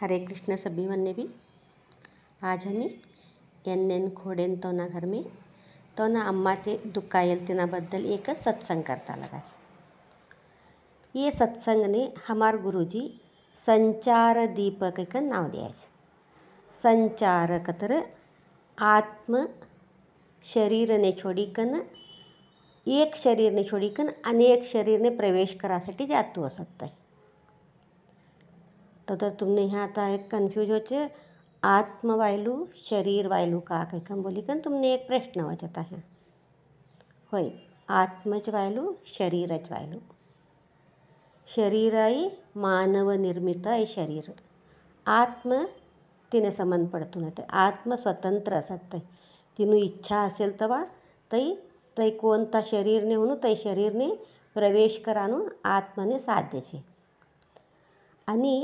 हरे कृष्ण सभी मन्ने भी आज आम्ही एन एन खोडेन ना घर मी तोना अम्मा ते दुःखा येईल तिनाबद्दल एक सत्संग करता लगास ये सत्संग ने हमार गुरुजी संचार दीपक का नाव दिया संचार कतर आत्म शरीर ने छोड़ी कन एक शरीर ने छोड़ी कन अनेक शरीर ने प्रवेश करासाठी जातू असत आहे તો તમને હાતા એક કન્ફ્યુઝ વચ્ચે આત્મવાયલું શરીરવાયલું કા કહીને બોલી કે તમને એક પ્રશ્ન વચતા હે હોય આત્મજ વાયલું શરીર જ વાયલું શરીર એ માનવ નિર્મિત એ શરીર આત્મ તેને સંબंध पडतो नाही आत्म स्वतंत्र असत ते तिनं इच्छा असेल तेव्हा तै તઈ કોનતા શરીરને હું તઈ શરીરને પ્રવેશ કરવાનું આત્મને સાધ્ય છે અને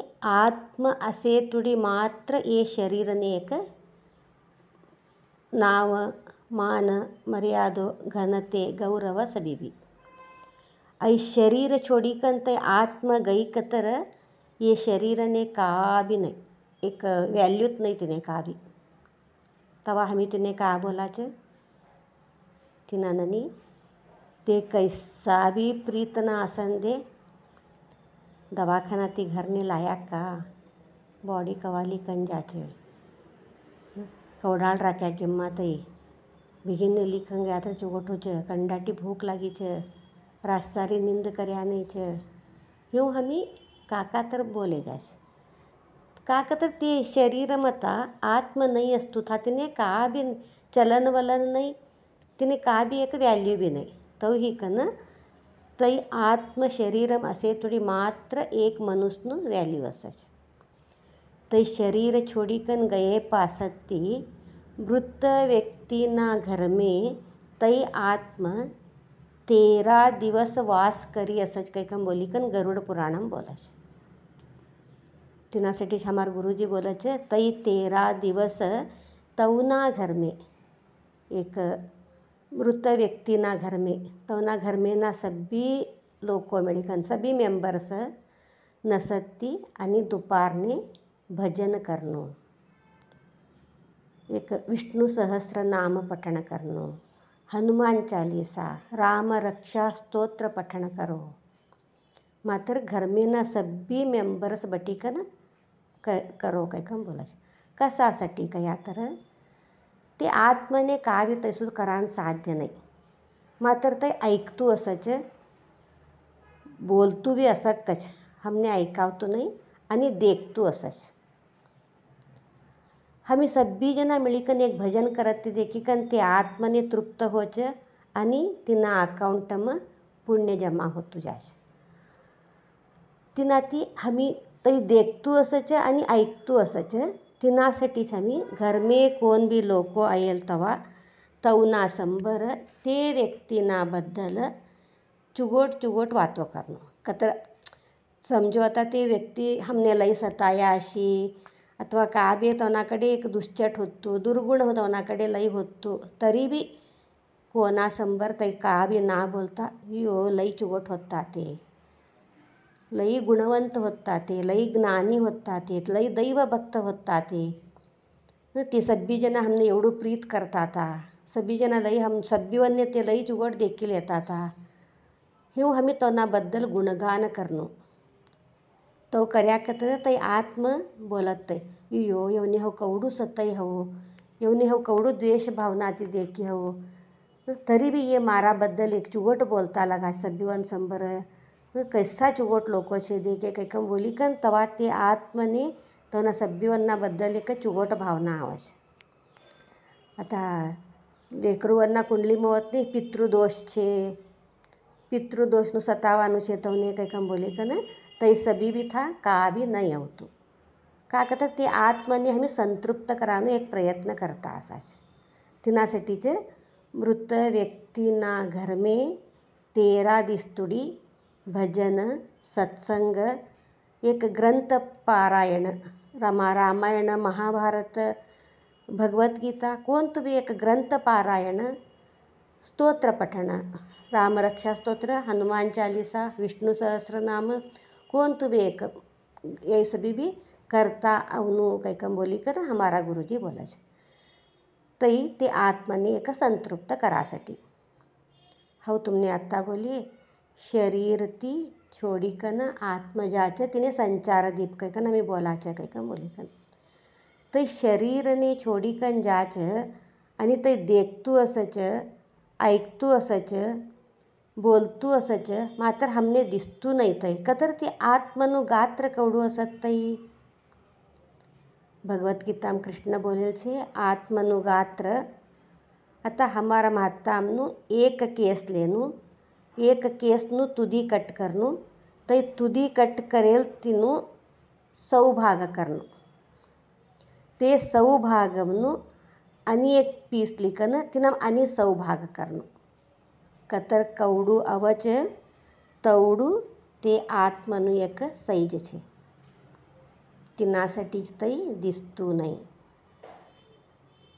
આત્મ અસેતુડી માત્ર એ શરીરને એક ನಾಮ ಮಾನ ಮರ್ಯಾದೆ ಘನತೆ ಗೌರವ ಸಬಿಬಿ ಐ ಶರೀರ ಚೊಡಿಕಂತ ಆತ್ಮ ಗೈಕತರ ಈ ಶರೀರನೆ ಕಾಬಿ ನೈ एक व्हॅल्यूच नाही तिने का बी तवा आम्ही तिने का बोलायचं तिनाननी ते कैसा बी प्रीतना आसन दे દવાખાનાથી ઘરને લાયા કા બોડી કવાલી કંજાચે કવડાળ રાખ્યા કિંમત એ ભીગીને લીખંગે આથે ચોગોઠો છે કંડાટી ભૂખ લાગી છે રાસારી નિંદ કર્યા નહીં છે એવું હમી કાકા તર બોલે જાય છે કાका तर ते शरीरमता आत्म नाही असतो था तिने का बी चलनवलन नाही तिने का बी एक व्हॅल्यू बी नाही तो ही कन તઈ આત્મ શરીરમ અસેતુડી માત્ર એક મનુષ્યનું વેલ્યુ હશે જ તઈ શરીર છોડીકન ગયે પાસતી મૃત વ્યક્તિના ઘરમે તઈ આત્મ તેરા દિવસ વાસ કરી હશે જ કંઈક આમ બોલીકન ગરુડ પુરાણમ બોલે છે તેનાसाठी हमार गुरुजी बोले છે તઈ તેરા દિવસ તવના ઘરમે એક मृत व्यक्तिना घर में तो ना घर में ना सभी लोको मेडिकन सभी मेंबर्स नसती आणि दुपारने भजन करणं एक विष्णु सहस्र नाम पठण करणं हनुमान चालीसा राम रक्षा स्तोत्र पठण करो मात्र घर में ना सभी मेंबर्स बटीकन क करो काय कम बोलायचं कशासाठी काय या ते आत्मने काव्य तैसूद करान साध्य नाही मात्र ते ऐकतू असंच बोलतू बी असं कच हमने ऐकावतो नाही आणि देखतू हमी आम्ही सब्बीजना मिळकन एक भजन करत देखिकन ते आत्मने तृप्त होच आणि तिना अकाउंटम पुण्य जमा होतो जाश तिना ती हमी तरी देखतू असंच आणि ऐकतू असंच ತಿನ್ನಾಸಟಿ ಸಮಿ ಘರ್ಮೇ ಕೋನ್ ಬಿ ಲೋಕೋ ಅಯಲ್ತವ ತೌನಾ ಸಂಬರ ते व्यक्तिना ಬದ್ದಲ चुगोट चुगोट वातो करणो कतर समजो आता ते हमने हमनेलाही सताया अशी अथवा काबे तोनाकडे एक दुश्चट होतो दुर्गुण हो तोनाकडे लई होतो तरी बी कोणासंबर तै का बी ना बोलता यो लई चुगोट होता ते लई गुणवंत होता ते लई ज्ञानी होता ते लई दैवभक्त होता ते તે સભ્ય જણા અમને એવડું પ્રીત કરતા હતા સભ્યજના લઈ હમ સભ્યોને તે લઈ જ ઉગડ દેખી લેતા હતા એવું હમે તોના બદલ ગુણગાન કરનું તો કર્યા કતરે તઈ આત્મ બોલત યો એવને હવ કવડું સતય હવું એવને હવ કવડું દ્વેષ ભાવનાથી દેખી હવું તરી બી એ મારા બદલ એક ચુગટ બોલતા લગા સભ્યોન સંભર કે કૈસ સા જુગોટ લોકો છે દે કે કય કમ બોલી કે તવાતે આત્મને તોન સભ્યવના બદલ કે જુગોટ ભાવના આવશ આતા લેકરૂવના कुंडली માં વતની પિત્ર દોષ છે પિત્ર દોષનો સતાવવાનું છે તોને કય કમ બોલે કે તઈ સબી બી થા કા બી નય આવતું કા કે ત આત્મને અમે સંતૃપ્ત કરવાનું એક પ્રયત્ન કરતા આસા છે તિના સટીચે મૃત્ય વ્યક્તિ ના ઘર મે 13 દિસ્તુડી भजन सत्संग एक ग्रंथ पारायण रमा रामायण महाभारत भगवत गीता कौन तो भी एक ग्रंथ पारायण स्तोत्र पठण राम रक्षा स्तोत्र हनुमान चालीसा विष्णु सहस्रनाम कौन तो भी एक ये सभी भी करता अवनु कैकम बोली कर हमारा गुरुजी बोला छे तई ते आत्माने एक संतृप्त सटी हाउ तुमने आत्ता बोली शरीर शरीरती छोडिकन आत्मजाच तिने संचार दीपकन आम्ही बोलायचं काय का बोलिकन थंय शरीरने छोडीकन जाच आणि ते देखतू असच ऐकतू असच बोलतू असच मात्र हमने दिसतू नाही तई कतर ती आत्मनु गात्र कवडू असत तई भगवद्गीताम कृष्ण बोलेल छे आत्मनु गात्र आता हमारा महात्मा एक केस एक केस नु तुधी कट करणं तई तुदी कट करेल तिनं सौभाग करणं ते सौभागन आणि एक पीस लिखन तिनं आणि सौभाग करणं कतर कवडू अवच आहे तवडू ते आत्मनु एक सैजचे तिनासाठीच तई दिसतू नाही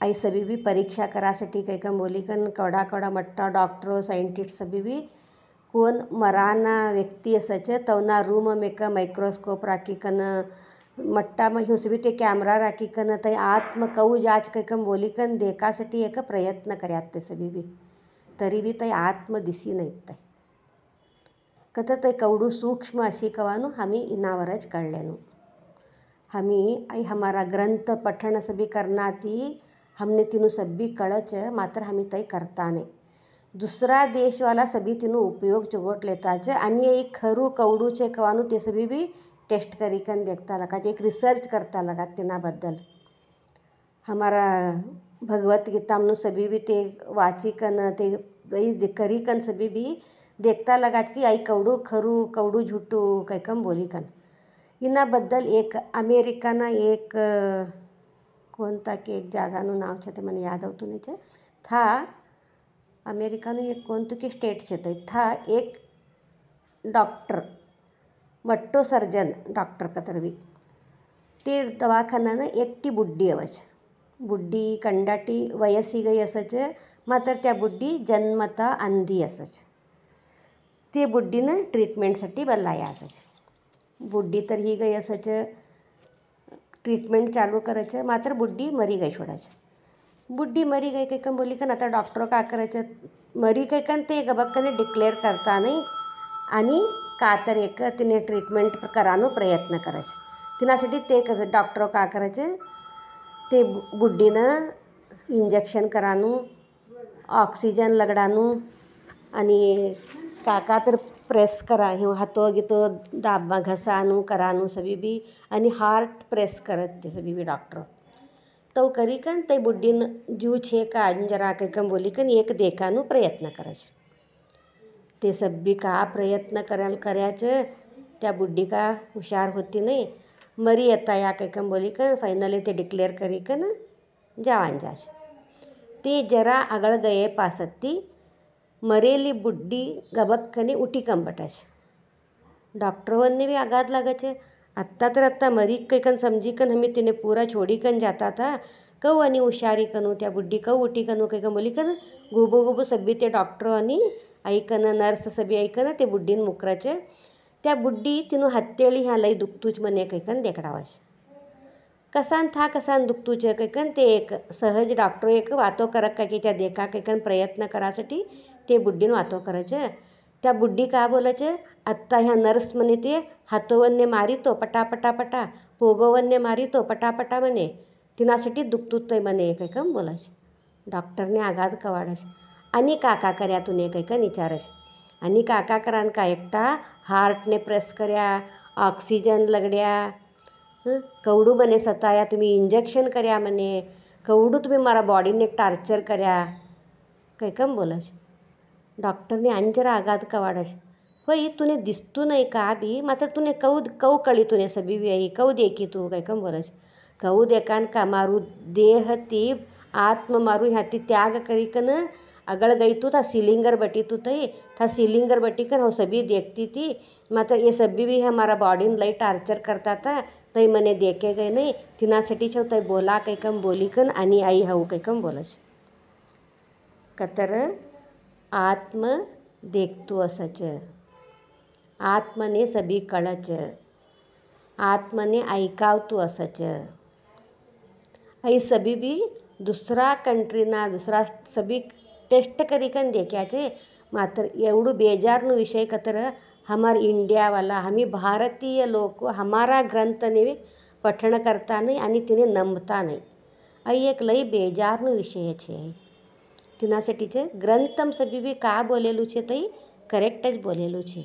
आई सभी बी परीक्षा करासाठी काही काम बोली कन कोवढा कवडा मट्टा डॉक्टर सायंटिस्ट सभी बी ಕೋನ್ ಮರಾನ ವ್ಯಕ್ತಿ ಎಸಚ ತವನ ರೂಮ್ ಮೇಕ राखी कन मट्टा में हिंसबी ते कैमरा राखी कन तय आत्म कऊ जाच कम बोली कन देखासाठी एक प्रयत्न करयात सभी बी तरी भी तय आत्म दिसी नहीं तय कथ तय कवडू सूक्ष्म अशी कवानू हमी इनावरच कळलेनू हमी हमारा ग्रंथ पठण सभी करना ती हमने तीनू सभी कळच मात्र हमी तय करता नहीं दुसरा देशवाला सभी तिनू उपयोग चुगोट लेता है अन्य एक खरू कवड़ू छे कवानू ते सभी भी टेस्ट करी कन देखता लगा एक रिसर्च करता लगा तेना बदल हमारा भगवत गीता में सभी भी ते वाची कन ते करी सभी भी देखता लगा कि आई कवड़ू खरू कवड़ू झूठू कई कम बोली कन इना बदल एक अमेरिकाना एक कोणता की एक जागानु नाव छे ते याद आवतू नहीं छे था అమెరికాను ఎక్కొంతుకి స్టేట్స్ येतं था एक डॉक्टर मट्टो सर्जन डॉक्टर का तर्वी ते दवाखानानं एकटी बुड्डी अवच बुड्डी कंडाटी वयसी गई मात्र त्या बुड्डी जन्मता अंधी असच ते बुड्डीनं ट्रीटमेंटसाठी बदलाया असच बुड्डी तर ही गई असच ट्रीटमेंट चालू करायचं मात्र बुड्डी मरी गई सोडायचं बुड्ढी मरी गई कहीं कन बोली कन आता डॉक्टर का करायचं मरी काही कन ते गबक्कने डिक्लेअर करता नाही आणि का तर एक तिने ट्रीटमेंट करानो प्रयत्न करायचे तिनासाठी ते डॉक्टर का करायचे ते बुड्डीनं इंजेक्शन करानो ऑक्सिजन लगडानू आणि काका तर प्रेस करा हे हातो गितो दाबा घसानू करानू सभी बी आणि हार्ट प्रेस करत ते सभी बी डॉक्टर તો કરી કન તે બુડ્ઢીન જૂ છે કાન જરા કમ બોલી કન એક દેખાનો પ્રયત્न કરે છે का प्रयत्न करायला करायचं त्या बुड्ढी का हुशार होती नहीं मरी येता या कैकम बोली कन फायनली ते डिक्लेअर करी कन जावान जाश ते जरा आगळ गये पासत्ती मरेली बुड्ढी गबक्कने उठी कम डॉक्टर डॉक्टरवरने भी आघात लागायचे आत्ता तर आत्ता मरी कैकन समजी कन हमी तिने पूरा छोड़ी कन जाता था कहू आणि हुशारी कनू त्या बुड्डी कहू उठी कनू काही मुली कन गोबो गोबो सभी ते डॉक्टर आणि ऐकन नर्स सभी ऐकन ते बुड्डीन मुकराचे त्या बुड्डी तिनं हत्तेळी ह्या लई दुखतूच म्हणे कैकन देकडावाश कसान था कसान दुखतूच कैकन ते एक सहज डॉक्टर एक वातो करक काय की त्या देखा कैकन प्रयत्न करासाठी ते बुड्डीन वातो करायचं त्या बुड्डी काय बोलायचे आत्ता ह्या नर्स म्हणे ते हातोवन्ने मारितो पटापटापटा पोगोवन्ने मारितो पटापटा म्हणे तिनासाठी दुखतुतय म्हणे काय कम बोलायचे डॉक्टरने आघात कवाडायचे आणि काका कर्या तुने काय कन विचारायचे आणि काका करान का एकटा हार्टने प्रेस कर्या ऑक्सिजन लगड्या कवडू म्हणे सताया तुम्ही इंजेक्शन कर्या म्हणे कवडू तुम्ही मारा बॉडीने टॉर्चर कर्या काय कम बोलायचे डॉक्टर ने अंजर आगाद कवाडश वही तुने दिसतु नहीं का बी मात्र तुने कौद कौ कळी तुने भी आई कौ देखी तू काय कंबरश कौ देखान का मारू देह ती आत्म मारू ह्या ती त्याग करीकन अगल गई तू था सीलिंगर बटी तू तई था सीलिंगर बटी कर हो सभी देखती थी मात्र ये सभी भी हमारा बॉडी में लई टार्चर करता था तई मने देखे गए नहीं तिना तिनासाठी छो तई बोला कई कम बोली कन आनी आई हऊ कई कम बोलच कतर आत्म देखतो सच आत्मने सभी कळच आत्मने ऐकावतो असच ऐं सभी भी दुसरा कंट्रीना दुसरा सभी टेस्ट करी कन देख्या छे मात्र एवढं विषय વિષય કતર हमार इंडिया वाला हमी भारतीय लोक हमारा ग्रंथ ने पठन करता नहीं आणि तिने नमता नाही આ એક લઈ બેજારનો વિષય છે तिन्ही टीचे ग्रंथम सबीबी का बोलेलोचे तई करेक्ट छे।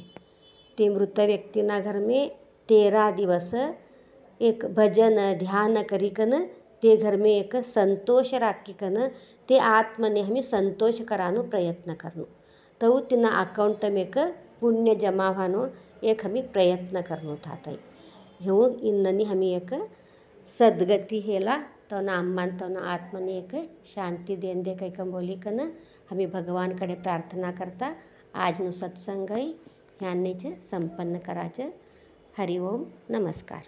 ते मृत व्यक्तीना घर में तेरा दिवस एक भजन ध्यान करीकन ते घर में एक संतोष कन ते आत्मने हमी संतोष करानो प्रयत्न करणं तरू तिना अकाउंट एक पुण्य जमा व्हाणं एक हमी प्रयत्न था थाताई घेऊन इंडनी हमी एक सद्गती हेला ತವನ ಅಮ್ಮನ ತವನ ಆತ್ಮನೇಕ ಶಾಂತಿ देन दे कई कम बोली कन हमें भगवान कड़े प्रार्थना करता આજનું સત્સંગ અહીં જ્ઞાનને છે સંપન્ન કરાચે હરિઓમ નમસ્કાર